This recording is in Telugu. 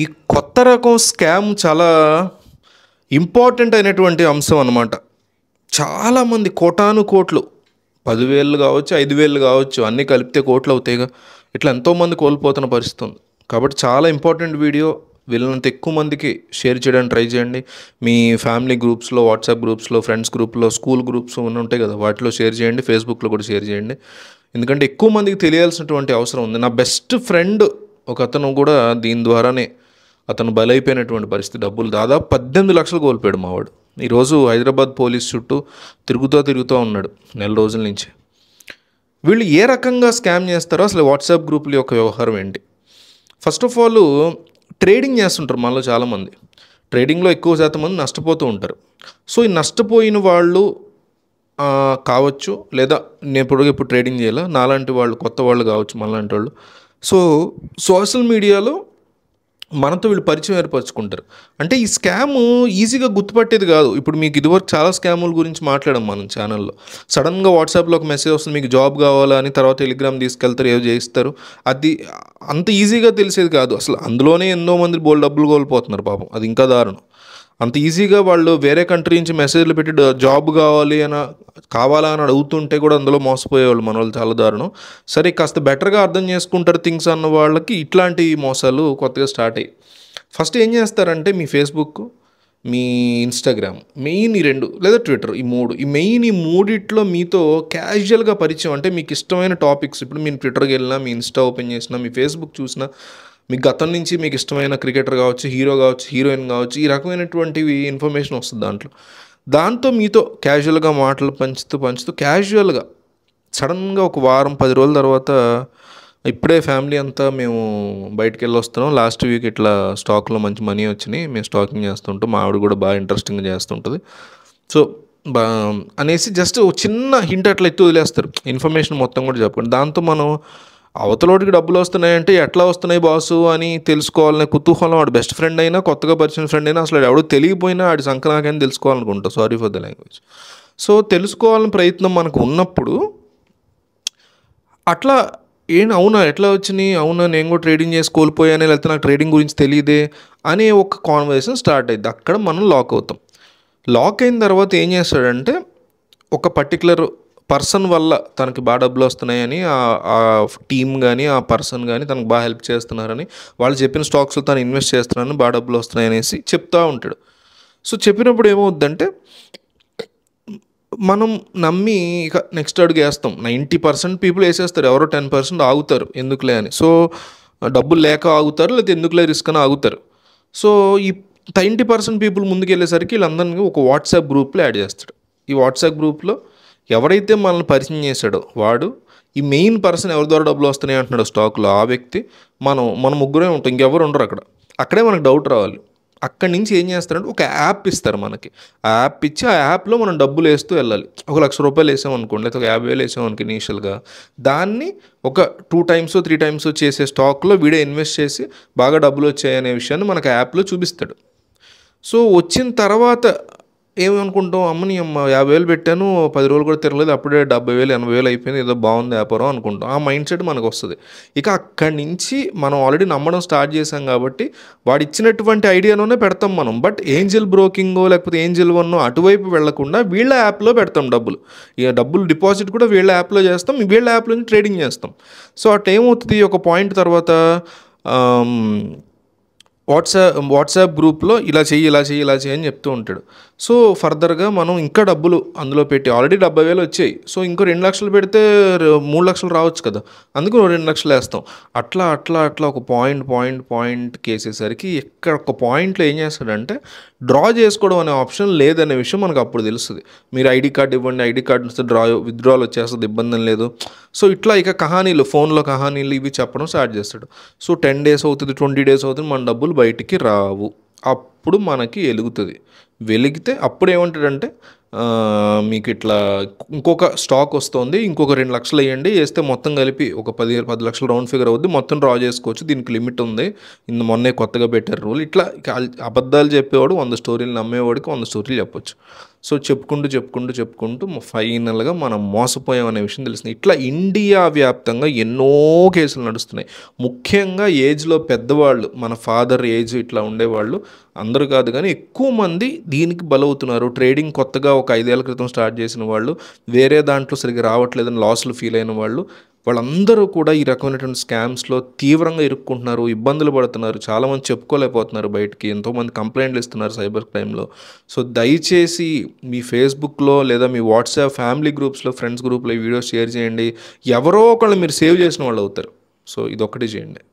ఈ కొత్త రకం స్కామ్ చాలా ఇంపార్టెంట్ అయినటువంటి అంశం అనమాట చాలామంది కోటాను కోట్లు పదివేలు కావచ్చు ఐదు వేలు కావచ్చు అన్నీ కలిపితే కోట్లు అవుతాయిగా ఇట్లా ఎంతోమంది కోల్పోతున్న పరిస్థితి ఉంది కాబట్టి చాలా ఇంపార్టెంట్ వీడియో వీళ్ళంత ఎక్కువ మందికి షేర్ చేయడానికి ట్రై చేయండి మీ ఫ్యామిలీ గ్రూప్స్లో వాట్సాప్ గ్రూప్స్లో ఫ్రెండ్స్ గ్రూప్లో స్కూల్ గ్రూప్స్ ఉంటాయి కదా వాటిలో షేర్ చేయండి ఫేస్బుక్లో కూడా షేర్ చేయండి ఎందుకంటే ఎక్కువ మందికి తెలియాల్సినటువంటి అవసరం ఉంది నా బెస్ట్ ఫ్రెండ్ ఒక అతను కూడా దీని ద్వారానే అతను బలైపోయినటువంటి పరిస్థితి డబ్బులు దాదాపు పద్దెనిమిది లక్షలు కోల్పోయాడు మావాడు ఈరోజు హైదరాబాద్ పోలీస్ చుట్టూ తిరుగుతూ తిరుగుతూ ఉన్నాడు నెల రోజుల నుంచి వీళ్ళు ఏ రకంగా స్కామ్ చేస్తారో అసలు వాట్సాప్ గ్రూపుల యొక్క వ్యవహారం ఏంటి ఫస్ట్ ఆఫ్ ఆల్ ట్రేడింగ్ చేస్తుంటారు మనలో చాలామంది ట్రేడింగ్లో ఎక్కువ శాతం మంది నష్టపోతూ ఉంటారు సో ఈ నష్టపోయిన వాళ్ళు కావచ్చు లేదా నేను ఇప్పుడు ఇప్పుడు ట్రేడింగ్ చేయాలి నాలాంటి వాళ్ళు కొత్త వాళ్ళు కావచ్చు మనలాంటి వాళ్ళు సో సోషల్ మీడియాలో మనతో వీళ్ళు పరిచయం ఏర్పరచుకుంటారు అంటే ఈ స్కామ్ ఈజీగా గుర్తుపట్టేది కాదు ఇప్పుడు మీకు ఇదివరకు చాలా స్కాముల గురించి మాట్లాడము మనం ఛానల్లో సడన్గా వాట్సాప్లో ఒక మెసేజ్ వస్తుంది మీకు జాబ్ కావాలా అని తర్వాత టెలిగ్రామ్ తీసుకెళ్తారు ఏవో చేయిస్తారు అది అంత ఈజీగా తెలిసేది కాదు అసలు అందులోనే ఎన్నో మంది బోల్ డబ్బులు కోల్పోతున్నారు పాపం అది ఇంకా దారుణం అంత ఈజీగా వాళ్ళు వేరే కంట్రీ నుంచి మెసేజ్లు పెట్టి జాబ్ కావాలి అని కావాలా అని అడుగుతుంటే కూడా అందులో మోసపోయేవాళ్ళు మన వాళ్ళు చాలా దారుణం సరే కాస్త బెటర్గా అర్థం చేసుకుంటారు థింగ్స్ అన్న వాళ్ళకి ఇట్లాంటి మోసాలు కొత్తగా స్టార్ట్ అయ్యాయి ఫస్ట్ ఏం చేస్తారంటే మీ ఫేస్బుక్ మీ ఇన్స్టాగ్రామ్ మెయిన్ ఈ రెండు లేదా ట్విట్టర్ ఈ మూడు ఈ మెయిన్ ఈ మూడిట్లో మీతో క్యాజువల్గా పరిచయం అంటే మీకు ఇష్టమైన టాపిక్స్ ఇప్పుడు మీరు ట్విట్టర్కి వెళ్ళినా మీ ఇన్స్టా ఓపెన్ చేసినా మీ ఫేస్బుక్ చూసిన మీ గతం నుంచి మీకు ఇష్టమైన క్రికెటర్ కావచ్చు హీరో కావచ్చు హీరోయిన్ కావచ్చు ఈ రకమైనటువంటివి ఇన్ఫర్మేషన్ వస్తుంది దాంట్లో దాంతో మీతో క్యాజువల్గా మాటలు పంచుతూ పంచుతూ క్యాజువల్గా సడన్గా ఒక వారం పది రోజుల తర్వాత ఇప్పుడే ఫ్యామిలీ అంతా మేము బయటికి వెళ్ళి వస్తున్నాం లాస్ట్ వీక్ ఇట్లా స్టాక్లో మంచి మనీ వచ్చినాయి మేము స్టాకింగ్ చేస్తుంటాం మా ఆవిడ కూడా బాగా ఇంట్రెస్టింగ్గా చేస్తుంటుంది సో బా అనేసి జస్ట్ చిన్న హింట్ అట్లా ఎత్తి వదిలేస్తారు ఇన్ఫర్మేషన్ మొత్తం కూడా చెప్పండి దాంతో మనం అవతలోటికి డబ్బులు వస్తున్నాయంటే ఎట్లా వస్తున్నాయి బాసు అని తెలుసుకోవాలనే కుతూహలం వాడు బెస్ట్ ఫ్రెండ్ అయినా కొత్తగా పరిచిన ఫ్రెండ్ అయినా అసలు ఎవడు తెలియపోయినా వాడి సంక్రాంతి తెలుసుకోవాలనుకుంటా sorry for the language so తెలుసుకోవాలని ప్రయత్నం మనకు ఉన్నప్పుడు అట్లా ఏం అవునా ఎట్లా వచ్చినాయి అవునా నేను కూడా ట్రేడింగ్ చేసి కోల్పోయానే లేకపోతే నాకు ట్రేడింగ్ గురించి తెలియదే అని ఒక కాన్వర్సేషన్ స్టార్ట్ అయింది అక్కడ మనం లాక్ అవుతాం లాక్ అయిన తర్వాత ఏం చేస్తాడంటే ఒక పర్టికులర్ పర్సన్ వల్ల తనకి బాగా డబ్బులు వస్తున్నాయని ఆ టీమ్ కానీ ఆ పర్సన్ కానీ తనకు బాగా హెల్ప్ చేస్తున్నారని వాళ్ళు చెప్పిన స్టాక్స్లో తను ఇన్వెస్ట్ చేస్తున్నారని బాగా డబ్బులు వస్తున్నాయనేసి చెప్తూ ఉంటాడు సో చెప్పినప్పుడు ఏమవుద్దంటే మనం నమ్మి ఇక నెక్స్ట్ అడుగు వేస్తాం నైంటీ పర్సెంట్ పీపుల్ వేసేస్తారు ఎవరో టెన్ పర్సెంట్ ఆగుతారు ఎందుకులే అని సో డబ్బులు లేక ఆగుతారు లేకపోతే ఎందుకులే రిస్క్ అని ఆగుతారు సో ఈ నైంటీ పర్సెంట్ పీపుల్ ముందుకు వెళ్ళేసరికి వీళ్ళందరినీ ఒక వాట్సాప్ గ్రూప్లో యాడ్ చేస్తాడు ఈ వాట్సాప్ గ్రూప్లో ఎవడైతే మనల్ని పరిచయం చేశాడో వాడు ఈ మెయిన్ పర్సన్ ఎవరి ద్వారా డబ్బులు వస్తున్నాయి అంటున్నాడు స్టాక్లో ఆ వ్యక్తి మనం మన ముగ్గురే ఉంటాం ఇంకెవరు ఉండరు అక్కడ అక్కడే మనకు డౌట్ రావాలి అక్కడి నుంచి ఏం చేస్తారంటే ఒక యాప్ ఇస్తారు మనకి ఆ యాప్ ఇచ్చి ఆ యాప్లో మనం డబ్బులు వేస్తూ వెళ్ళాలి ఒక లక్ష రూపాయలు వేసామనుకోండి లేకపోతే ఒక యాభై వేలు వేసామనుకో ఇనీషియల్గా దాన్ని ఒక టూ టైమ్స్ త్రీ టైమ్స్ చేసే స్టాక్లో వీడే ఇన్వెస్ట్ చేసి బాగా డబ్బులు వచ్చాయనే విషయాన్ని మనకు యాప్లో చూపిస్తాడు సో వచ్చిన తర్వాత ఏమనుకుంటాం అమ్మని అమ్మ యాభై వేలు పెట్టాను పది రోజులు కూడా తిరగలేదు అప్పుడే డెబ్బై వేలు ఎనభై వేలు అయిపోయింది ఏదో బాగుంది వ్యాపారం అనుకుంటాం ఆ మైండ్ సెట్ మనకు వస్తుంది ఇక అక్కడి నుంచి మనం ఆల్రెడీ నమ్మడం స్టార్ట్ చేసాం కాబట్టి వాడు ఇచ్చినటువంటి ఐడియాలోనే పెడతాం మనం బట్ ఏంజిల్ బ్రోకింగ్ లేకపోతే ఏంజిల్ వన్ అటువైపు వెళ్లకుండా వీళ్ళ యాప్లో పెడతాం డబ్బులు ఇక డబ్బులు డిపాజిట్ కూడా వీళ్ళ యాప్లో చేస్తాం వీళ్ళ యాప్లో ట్రేడింగ్ చేస్తాం సో అటు ఏమవుతుంది ఒక పాయింట్ తర్వాత వాట్సాప్ వాట్సాప్ గ్రూప్లో ఇలా చెయ్యి ఇలా చెయ్యి ఇలా చేయి అని చెప్తూ ఉంటాడు సో ఫర్దర్గా మనం ఇంకా డబ్బులు అందులో పెట్టి ఆల్రెడీ డెబ్బై వేలు వచ్చాయి సో ఇంకో రెండు లక్షలు పెడితే మూడు లక్షలు రావచ్చు కదా అందుకు రెండు లక్షలు వేస్తాం అట్లా అట్లా అట్లా ఒక పాయింట్ పాయింట్ పాయింట్కి వేసేసరికి ఎక్కడ ఒక పాయింట్లో ఏం చేస్తాడంటే డ్రా చేసుకోవడం అనే ఆప్షన్ లేదనే విషయం మనకు అప్పుడు తెలుస్తుంది మీరు ఐడి కార్డు ఇవ్వండి ఐడి కార్డు డ్రా విత్డ్రాల్ వచ్చేస్తుంది ఇబ్బంది లేదు సో ఇట్లా ఇక కహానీలు ఫోన్లో కహానీలు ఇవి చెప్పడం స్టార్ట్ చేస్తాడు సో టెన్ డేస్ అవుతుంది ట్వంటీ డేస్ అవుతుంది మన డబ్బులు బయటికి రావు అప్పుడు మనకి వెలుగుతుంది వెలిగితే అప్పుడు ఏమంటాడంటే మీకు ఇట్లా ఇంకొక స్టాక్ వస్తుంది ఇంకొక రెండు లక్షలు వేయండి వేస్తే మొత్తం కలిపి ఒక పది పది లక్షలు రౌండ్ ఫిగర్ అవుద్ది మొత్తం డ్రా చేసుకోవచ్చు దీనికి లిమిట్ ఉంది ఇంత మొన్నే కొత్తగా పెట్టారు రూల్ ఇట్లా అబద్ధాలు చెప్పేవాడు వంద స్టోరీలు నమ్మేవాడికి వంద స్టోరీలు చెప్పొచ్చు సో చెప్పుకుంటూ చెప్పుకుంటూ చెప్పుకుంటూ ఫైనల్గా మనం మోసపోయాం అనే విషయం తెలుస్తుంది ఇట్లా ఇండియా వ్యాప్తంగా ఎన్నో కేసులు నడుస్తున్నాయి ముఖ్యంగా ఏజ్లో పెద్దవాళ్ళు మన ఫాదర్ ఏజ్ ఇట్లా ఉండేవాళ్ళు అందరూ కాదు కానీ ఎక్కువ మంది దీనికి బలవుతున్నారు ట్రేడింగ్ కొత్తగా ఒక ఐదేళ్ల క్రితం స్టార్ట్ చేసిన వాళ్ళు వేరే దాంట్లో సరిగ్గా రావట్లేదని లాసులు ఫీల్ అయిన వాళ్ళు వాళ్ళందరూ కూడా ఈ రకమైనటువంటి స్కామ్స్లో తీవ్రంగా ఇరుక్కుంటున్నారు ఇబ్బందులు పడుతున్నారు చాలామంది చెప్పుకోలేకపోతున్నారు బయటికి ఎంతోమంది కంప్లైంట్లు ఇస్తున్నారు సైబర్ క్రైమ్లో సో దయచేసి మీ ఫేస్బుక్లో లేదా మీ వాట్సాప్ ఫ్యామిలీ గ్రూప్స్లో ఫ్రెండ్స్ గ్రూప్లో ఈ వీడియో షేర్ చేయండి ఎవరో ఒకళ్ళు మీరు సేవ్ చేసిన వాళ్ళు అవుతారు సో ఇది ఒకటి చేయండి